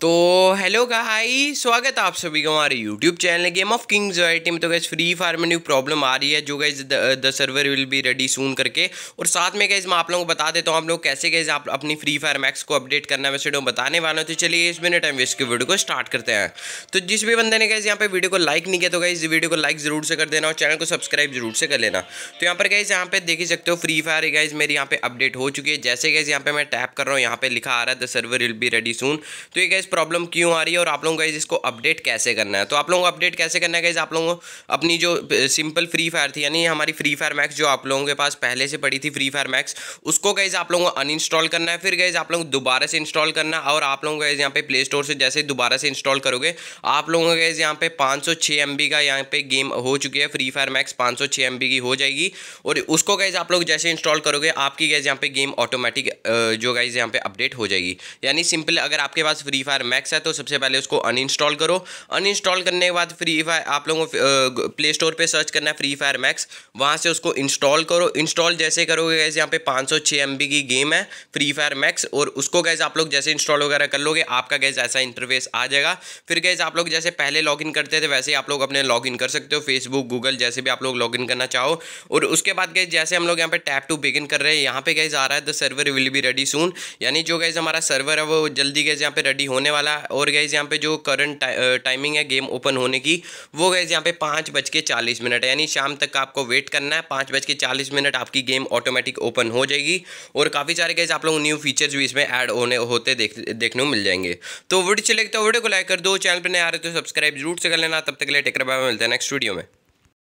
तो hello guys स्वागत है आप सभी का हमारे YouTube channel game of kings YT में तो गैस फ्री फायर में न्यू प्रॉब्लम आ रही है जो guys the server will be ready soon करके और साथ में गैस मैं आप लोगों को बता देता हूँ आप लोग कैसे गैस आप अपनी फ्री फायर मैक्स को अपडेट करना वैसे डो बताने वाले तो चलिए इस मिनट टाइम वेस्ट की वीडियो को स्टार्ट करते हैं तो जिस भी बंदे ने गैस यहाँ पर वीडियो को लाइक नहीं किया तो गैस वीडियो को लाइक जरूर से कर देना और चैनल को सब्सक्राइब जरूर से कर लेना तो यहाँ पर गैस यहाँ पर देख ही सकते हो फ्री फायर गैस मेरी यहाँ पर अपडेट हो चुकी है जैसे गैस यहाँ पर मैं टैप कर रहा हूँ यहाँ पर लिखा आ रहा है the server will be ready soon तो ये गैस प्रॉब्लम क्यों आ रही है और आप लोगों का इसको अपडेट कैसे करना है तो आप लोगों को अपडेट कैसे करना है गाइज आप लोगों को अपनी जो सिंपल फ्री फायर थी यानी हमारी फ्री फायर मैक्स जो आप लोगों के पास पहले से पड़ी थी फ्री फायर मैक्स उसको गाइज आप लोगों को अनइंस्टॉल करना है फिर गाइज आप लोग दोबारा से इंस्टॉल करना और आप लोगों गाइज यहाँ पे प्ले स्टोर से जैसे दोबारा से इंस्टॉल करोगे आप लोगों का गाइज यहाँ पे पाँच सौ का यहाँ पे गेम हो चुकी है फ्री फायर मैक्स पाँच सौ की हो जाएगी और उसको गाइज आप लोग जैसे इंस्टॉल करोगे आपकी गाइज यहाँ पे गेम ऑटोमेटिक जो गाइज यहाँ पे अपडेट हो जाएगी यानी सिंपल अगर आपके पास फ्री फायर फायर मैक्स है तो सबसे पहले उसको अनइंस्टॉल करो अनइंस्टॉल करने के बाद फ्री फायर आप लोगों को प्ले स्टोर पर सर्च करना है फ्री फायर मैक्स वहाँ से उसको इंस्टॉल करो इंस्टॉल जैसे करोगे गैस यहाँ पे पाँच सौ की गेम है फ्री फायर मैक्स और उसको गैस आप लोग जैसे इंस्टॉल वगैरह कर लोगे आपका गैस ऐसा इंटरफेस आ जाएगा फिर गैस आप लोग जैसे पहले लॉगिन करते थे वैसे ही आप लोग अपने लॉगिन कर सकते हो फेसबुक गूगल जैसे भी आप लोग लॉगिन करना चाहो और उसके बाद गैस जैसे हम लोग यहाँ पे टैप टू बिगिन कर रहे हैं यहाँ पे गैस आ रहा है the server will be ready soon यानी जो गैस हमारा सर्वर है वो जल्दी गैस यहाँ पे रेडी होने होने वाला है और गाइज यहाँ पे जो करंट टाइमिंग है गेम ओपन होने की वो गाइज यहाँ पे पाँच बज के चालीस मिनट यानी शाम तक आपको वेट करना है पाँच बज के चालीस मिनट आपकी गेम ऑटोमेटिक ओपन हो जाएगी और काफ़ी सारे गाइज आप लोग न्यू फीचर्स भी इसमें ऐड होने होते देख देखने को मिल जाएंगे तो वीडियो चले तो वीडियो को लाइक कर दो चैनल पर नहीं आ रहे तो सब्सक्राइब जरूर से कर लेना तब तक के लिए टेकर बाय मिलते हैं नेक्स्ट वीडियो में